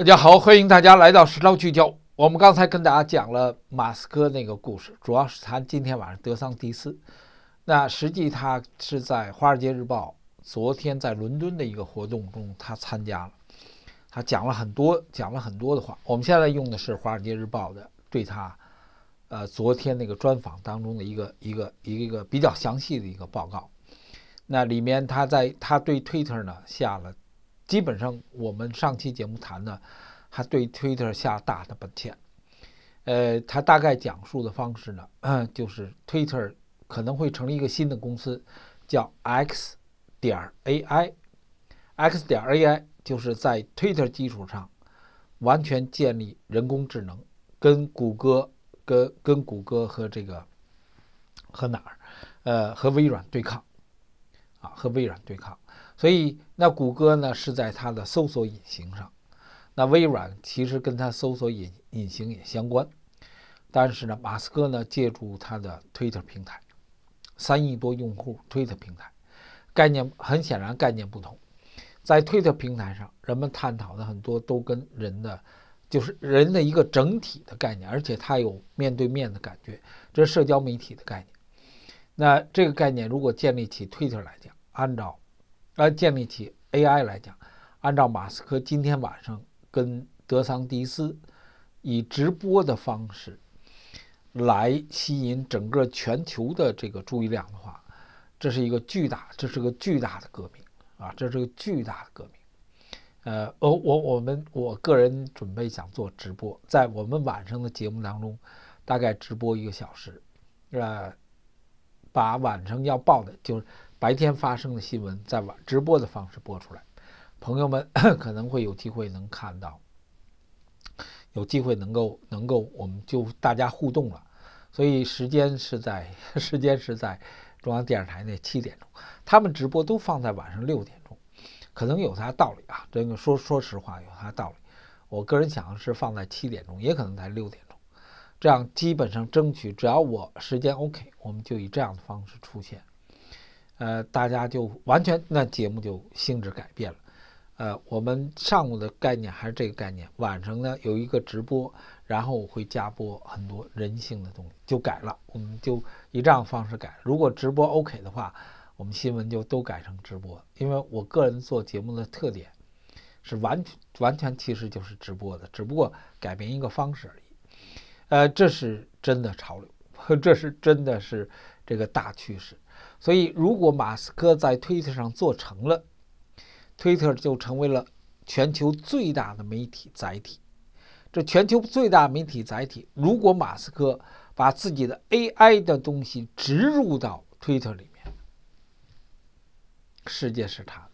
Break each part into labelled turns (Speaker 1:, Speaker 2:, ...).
Speaker 1: 大家好，欢迎大家来到时差聚焦。我们刚才跟大家讲了马斯克那个故事，主要是谈今天晚上德桑迪斯。那实际他是在《华尔街日报》昨天在伦敦的一个活动中，他参加了，他讲了很多，讲了很多的话。我们现在用的是《华尔街日报》的对他，呃，昨天那个专访当中的一个一个一个一个比较详细的一个报告。那里面他在他对 Twitter 呢下了。基本上，我们上期节目谈的，他对 Twitter 下大的本钱。呃，他大概讲述的方式呢，嗯、就是 Twitter 可能会成立一个新的公司，叫 X 点 AI。X 点 AI 就是在 Twitter 基础上完全建立人工智能，跟谷歌、跟跟谷歌和这个和哪儿，呃，和微软对抗啊，和微软对抗。所以，那谷歌呢是在它的搜索引擎上；那微软其实跟它搜索引擎也相关。但是呢，马斯克呢借助他的 Twitter 平台，三亿多用户 Twitter 平台，概念很显然概念不同。在 Twitter 平台上，人们探讨的很多都跟人的就是人的一个整体的概念，而且它有面对面的感觉，这是社交媒体的概念。那这个概念如果建立起 Twitter 来讲，按照。来建立起 AI 来讲，按照马斯克今天晚上跟德桑迪斯以直播的方式来吸引整个全球的这个注意力的话，这是一个巨大，这是个巨大的革命啊，这是个巨大的革命。呃，我我我们我个人准备想做直播，在我们晚上的节目当中，大概直播一个小时，呃，把晚上要报的就。白天发生的新闻，在晚直播的方式播出来，朋友们 可能会有机会能看到，有机会能够能够，我们就大家互动了。所以时间是在 时间是在中央电视台那七点钟，他们直播都放在晚上六点钟，可能有啥道理啊？这个说说实话有啥道理？我个人想是放在七点钟，也可能在六点钟，这样基本上争取只要我时间 OK，我们就以这样的方式出现。呃，大家就完全那节目就性质改变了。呃，我们上午的概念还是这个概念，晚上呢有一个直播，然后我会加播很多人性的东西，就改了，我们就以这样方式改。如果直播 OK 的话，我们新闻就都改成直播，因为我个人做节目的特点是完全完全其实就是直播的，只不过改变一个方式而已。呃，这是真的潮流，这是真的是这个大趋势。所以，如果马斯克在推特上做成了推特就成为了全球最大的媒体载体。这全球最大媒体载体，如果马斯克把自己的 AI 的东西植入到推特里面，世界是他的。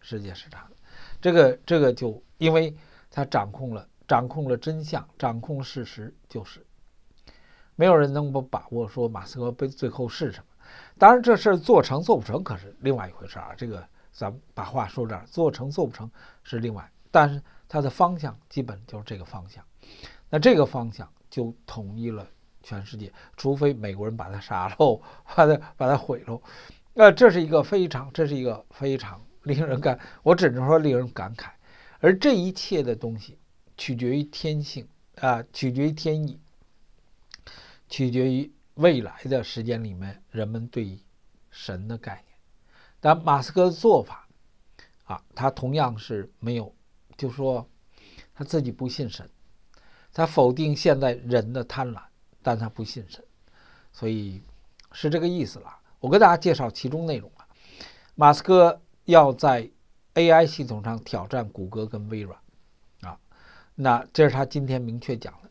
Speaker 1: 世界是他的。这个，这个就因为他掌控了，掌控了真相，掌控事实，就是。没有人能够把握说马斯克被最后是什么？当然，这事儿做成做不成可是另外一回事儿啊。这个咱们把话说这儿，做成做不成是另外，但是它的方向基本就是这个方向。那这个方向就统一了全世界，除非美国人把它杀了，把它把它毁了。那这是一个非常，这是一个非常令人感，我只能说令人感慨。而这一切的东西取决于天性啊，取决于天意。取决于未来的时间里面人们对神的概念，但马斯克的做法啊，他同样是没有，就说他自己不信神，他否定现在人的贪婪，但他不信神，所以是这个意思了。我跟大家介绍其中内容啊，马斯克要在 AI 系统上挑战谷歌跟微软啊，那这是他今天明确讲的。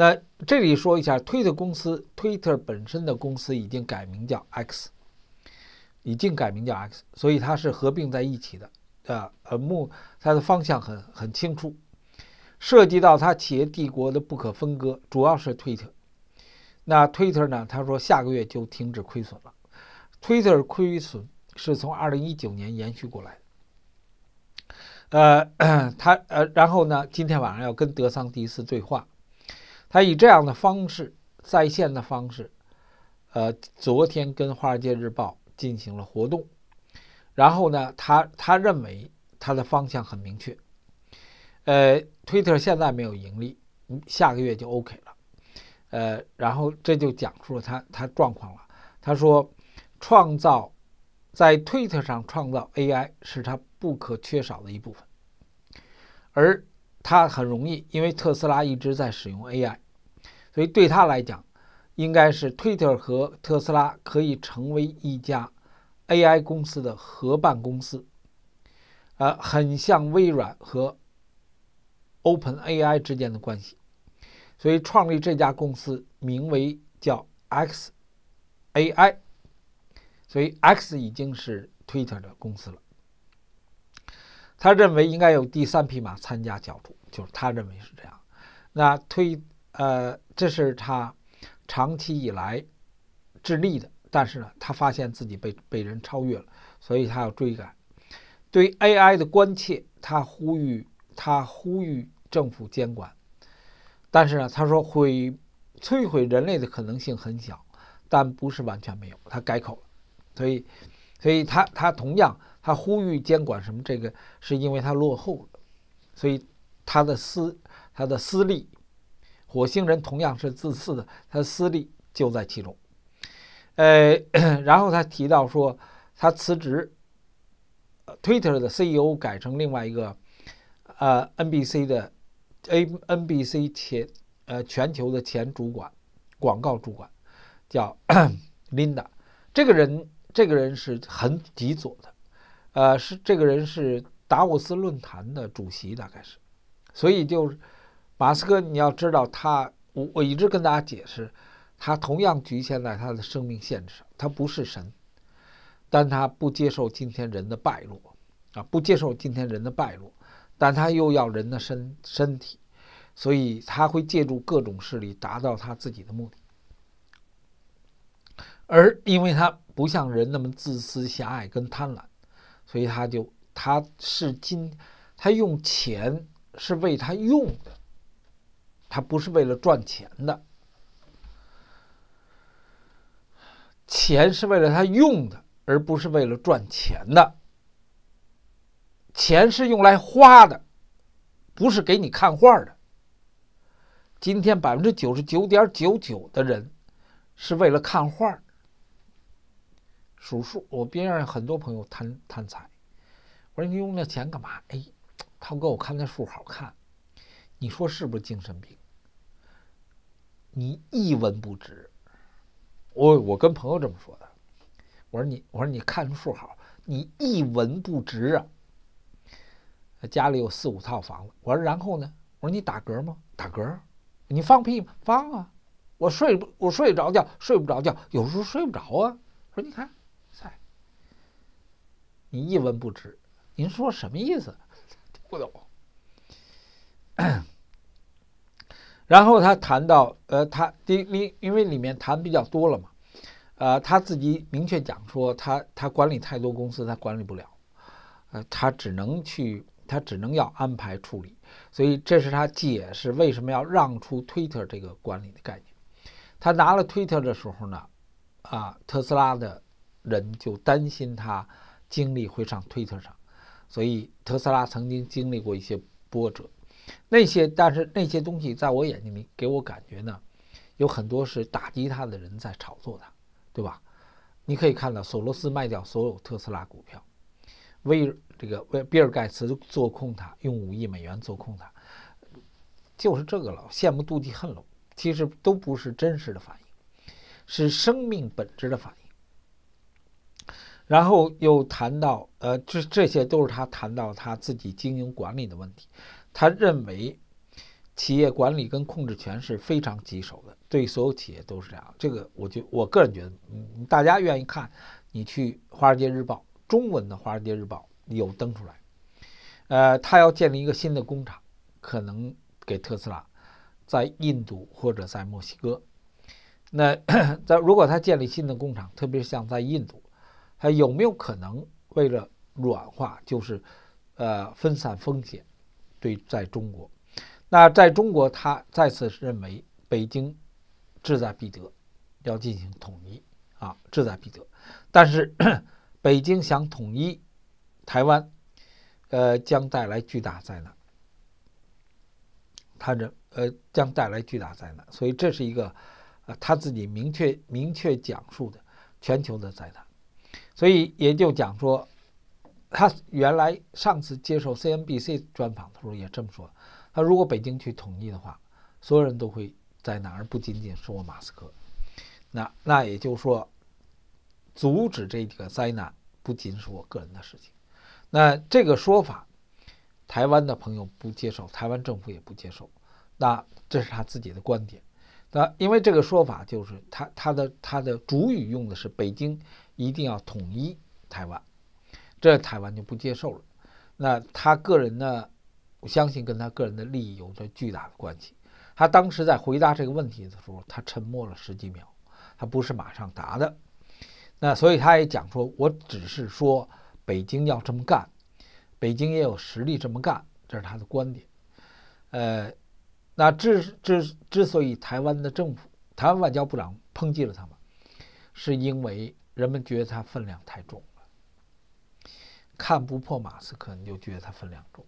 Speaker 1: 那这里说一下推特公司，Twitter 本身的公司已经改名叫 X，已经改名叫 X，所以它是合并在一起的。啊，呃，目它的方向很很清楚，涉及到它企业帝国的不可分割，主要是 Twitter。那 Twitter 呢？他说下个月就停止亏损了。Twitter 亏损是从二零一九年延续过来的。呃，他 呃，然后呢，今天晚上要跟德桑迪斯对话。他以这样的方式，在线的方式，呃，昨天跟《华尔街日报》进行了活动，然后呢，他他认为他的方向很明确，呃，Twitter 现在没有盈利，下个月就 OK 了，呃，然后这就讲出了他他状况了。他说，创造在 Twitter 上创造 AI 是他不可缺少的一部分，而。他很容易，因为特斯拉一直在使用 AI，所以对他来讲，应该是 Twitter 和特斯拉可以成为一家 AI 公司的合办公司，呃，很像微软和 OpenAI 之间的关系，所以创立这家公司名为叫 xAI，所以 X 已经是 Twitter 的公司了，他认为应该有第三匹马参加角逐。就是他认为是这样，那推呃，这是他长期以来致力的。但是呢，他发现自己被被人超越了，所以他要追赶。对 AI 的关切，他呼吁他呼吁政府监管。但是呢，他说毁摧毁人类的可能性很小，但不是完全没有。他改口了，所以，所以他他同样他呼吁监管什么？这个是因为他落后了，所以。他的私，他的私利，火星人同样是自私的，他的私利就在其中。呃，然后他提到说，他辞职，Twitter 的 CEO 改成另外一个，呃，NBC 的，A NBC 前呃全球的前主管，广告主管叫 Linda，这个人这个人是很极左的，呃，是这个人是达沃斯论坛的主席，大概是。所以，就是马斯克，你要知道他，我我一直跟大家解释，他同样局限在他的生命限制上，他不是神，但他不接受今天人的败落，啊，不接受今天人的败落，但他又要人的身身体，所以他会借助各种势力达到他自己的目的。而因为他不像人那么自私、狭隘跟贪婪，所以他就他是今他用钱。是为他用的，他不是为了赚钱的。钱是为了他用的，而不是为了赚钱的。钱是用来花的，不是给你看画的。今天百分之九十九点九九的人是为了看画数数。我边上很多朋友贪贪财。我说你用那钱干嘛？哎。涛哥，我看那数好看，你说是不是精神病？你一文不值。我我跟朋友这么说的，我说你我说你看数好，你一文不值啊。家里有四五套房子，我说然后呢？我说你打嗝吗？打嗝。你放屁吗？放啊。我睡不我睡着觉，睡不着觉，有时候睡不着啊。说你看，菜。你一文不值，您说什么意思？不走。然后他谈到，呃，他第因因为里面谈比较多了嘛，呃，他自己明确讲说，他他管理太多公司，他管理不了，呃，他只能去，他只能要安排处理。所以这是他解释为什么要让出 Twitter 这个管理的概念。他拿了 Twitter 的时候呢，啊，特斯拉的人就担心他精力会上 Twitter 上。所以特斯拉曾经经历过一些波折，那些但是那些东西在我眼睛里给我感觉呢，有很多是打击他的人在炒作他，对吧？你可以看到索罗斯卖掉所有特斯拉股票，威这个威比尔盖茨做空它，用五亿美元做空它，就是这个了，羡慕妒忌恨了，其实都不是真实的反应，是生命本质的反应。然后又谈到，呃，这这些都是他谈到他自己经营管理的问题。他认为企业管理跟控制权是非常棘手的，对所有企业都是这样。这个，我就我个人觉得，嗯，大家愿意看，你去《华尔街日报》中文的《华尔街日报》有登出来。呃，他要建立一个新的工厂，可能给特斯拉在印度或者在墨西哥。那 在如果他建立新的工厂，特别像在印度。还有没有可能为了软化，就是，呃，分散风险？对，在中国，那在中国，他再次认为北京志在必得，要进行统一啊，志在必得。但是，北京想统一台湾，呃，将带来巨大灾难。他这呃，将带来巨大灾难。所以这是一个，呃，他自己明确明确讲述的全球的灾难。所以也就讲说，他原来上次接受 CNBC 专访的时候也这么说。他如果北京去统一的话，所有人都会灾难，而不仅仅是我马斯克。那那也就是说，阻止这个灾难不仅是我个人的事情。那这个说法，台湾的朋友不接受，台湾政府也不接受。那这是他自己的观点。那因为这个说法就是他他的他的主语用的是北京，一定要统一台湾，这台湾就不接受了。那他个人呢，我相信跟他个人的利益有着巨大的关系。他当时在回答这个问题的时候，他沉默了十几秒，他不是马上答的。那所以他也讲说，我只是说北京要这么干，北京也有实力这么干，这是他的观点。呃。那之之之所以台湾的政府、台湾外交部长抨击了他们，是因为人们觉得他分量太重了。看不破马斯克，你就觉得他分量重。